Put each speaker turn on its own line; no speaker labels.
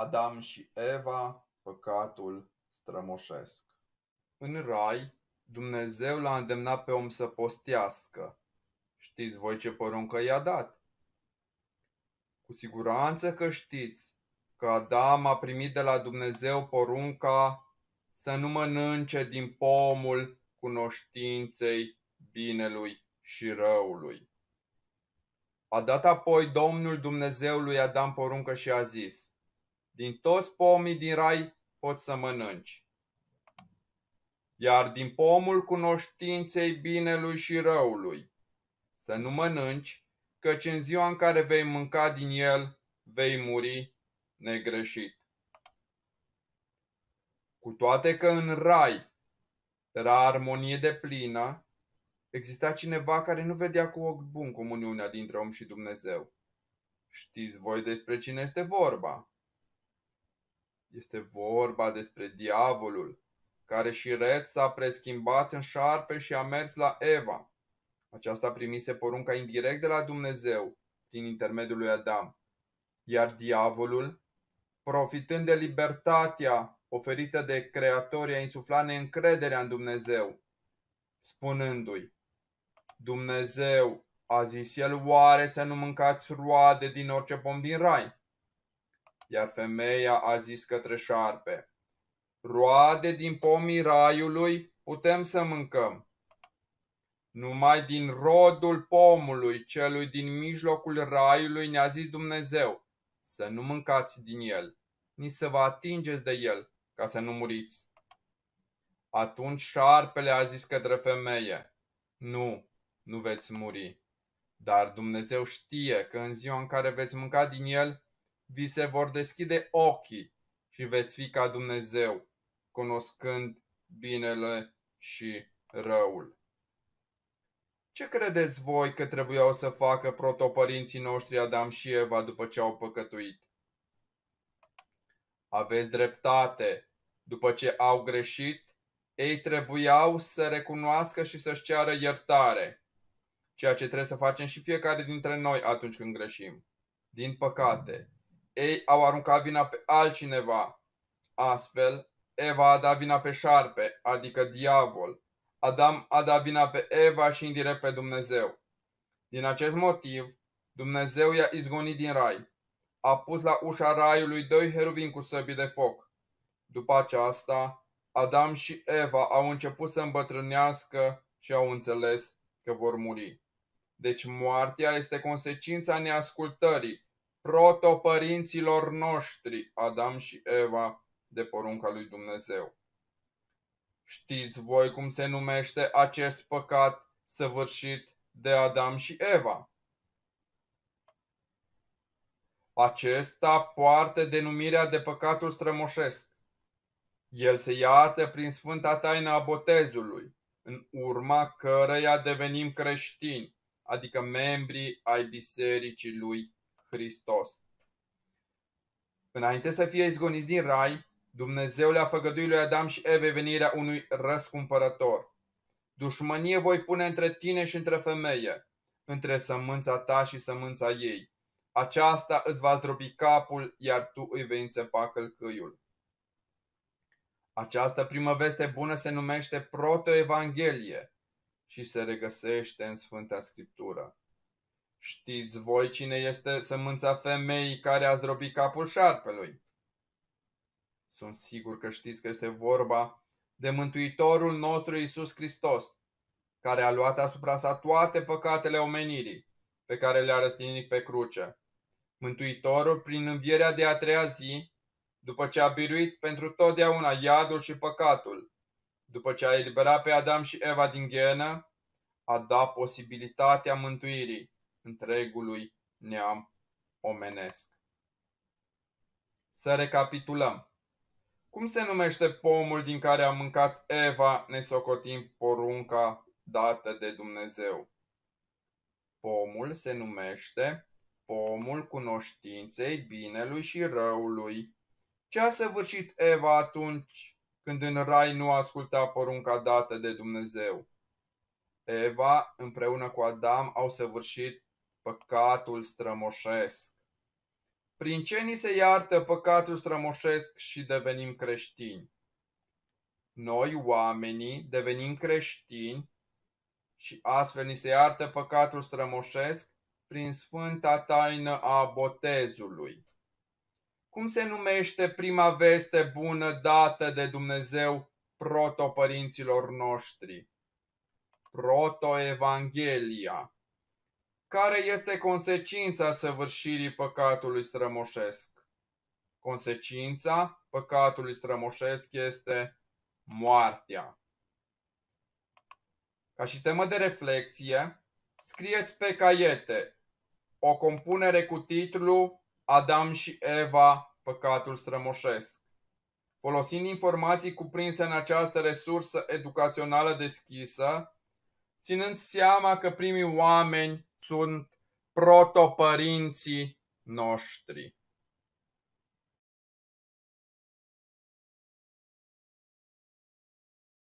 Adam și Eva, păcatul strămoșesc. În rai, Dumnezeu l-a îndemnat pe om să postească. Știți voi ce poruncă i-a dat? Cu siguranță că știți că Adam a primit de la Dumnezeu porunca să nu mănânce din pomul cunoștinței binelui și răului. A dat apoi Domnul Dumnezeu lui Adam poruncă și a zis, din toți pomii din rai poți să mănânci. Iar din pomul cunoștinței binelui și răului să nu mănânci, căci în ziua în care vei mânca din el vei muri negreșit. Cu toate că în rai era armonie de plină, exista cineva care nu vedea cu ochi bun comuniunea dintre om și Dumnezeu. Știți voi despre cine este vorba? Este vorba despre diavolul, care și Red s-a preschimbat în șarpe și a mers la Eva. Aceasta primise porunca indirect de la Dumnezeu, prin intermediul lui Adam. Iar diavolul, profitând de libertatea oferită de Creator, a insuflat neîncrederea în Dumnezeu, spunându-i, Dumnezeu, a zis el, oare să nu mâncați roade din orice pom din rai? Iar femeia a zis către șarpe, Roade din pomii raiului putem să mâncăm. Numai din rodul pomului, celui din mijlocul raiului, ne-a zis Dumnezeu, să nu mâncați din el, nici să vă atingeți de el, ca să nu muriți. Atunci șarpele a zis către femeie, nu, nu veți muri. Dar Dumnezeu știe că în ziua în care veți mânca din el, vi se vor deschide ochii și veți fi ca Dumnezeu, cunoscând binele și răul. Ce credeți voi că trebuiau să facă protopărinții noștri Adam și Eva după ce au păcătuit? Aveți dreptate. După ce au greșit, ei trebuiau să recunoască și să-și ceară iertare. Ceea ce trebuie să facem și fiecare dintre noi atunci când greșim. Din păcate, ei au aruncat vina pe altcineva. Astfel, Eva a dat vina pe șarpe, adică diavol. Adam a dat vina pe Eva și indirect pe Dumnezeu. Din acest motiv, Dumnezeu i-a izgonit din rai. A pus la ușa raiului doi heruvini cu săbi de foc. După aceasta, Adam și Eva au început să îmbătrânească și au înțeles că vor muri. Deci moartea este consecința neascultării protopărinților noștri, Adam și Eva, de porunca lui Dumnezeu. Știți voi cum se numește acest păcat săvârșit de Adam și Eva? Acesta poartă denumirea de păcatul strămoșesc. El se iartă prin sfânta taină a botezului, în urma căreia devenim creștini, adică membrii ai bisericii lui Hristos. Înainte să fie izgoniți din rai, Dumnezeu le-a făgăduit lui Adam și Eve venirea unui răscumpărător. Dușmănie voi pune între tine și între femeie, între sămânța ta și sămânța ei. Aceasta îți va tropi capul, iar tu îi vei înțepa călcâiul. Această primă veste bună se numește Protoevanghelie și se regăsește în Sfânta Scriptură. Știți voi cine este sămânța femeii care a zdrobit capul șarpelui? Sunt sigur că știți că este vorba de Mântuitorul nostru Isus Hristos, care a luat asupra sa toate păcatele omenirii pe care le-a răstinit pe cruce. Mântuitorul, prin învierea de a treia zi, după ce a biruit pentru totdeauna iadul și păcatul, după ce a eliberat pe Adam și Eva din ghenă, a dat posibilitatea mântuirii întregului neam omenesc. Să recapitulăm. Cum se numește pomul din care a mâncat Eva, nesocotind porunca dată de Dumnezeu? Pomul se numește pomul cunoștinței binelui și răului. Ce a săvârșit Eva atunci când în rai nu asculta porunca dată de Dumnezeu? Eva împreună cu Adam au săvârșit păcatul strămoșesc. Prin ce ni se iartă păcatul strămoșesc și devenim creștini? Noi, oamenii, devenim creștini și astfel ni se iartă păcatul strămoșesc prin sfânta taină a botezului. Cum se numește prima veste bună dată de Dumnezeu protopărinților noștri? Protoevanghelia care este consecința săvârșirii păcatului strămoșesc? Consecința păcatului strămoșesc este moartea. Ca și temă de reflexie, scrieți pe caiete o compunere cu titlu Adam și Eva, păcatul strămoșesc. Folosind informații cuprinse în această resursă educațională deschisă, ținând seama că primii oameni sunt protopărinții noștri.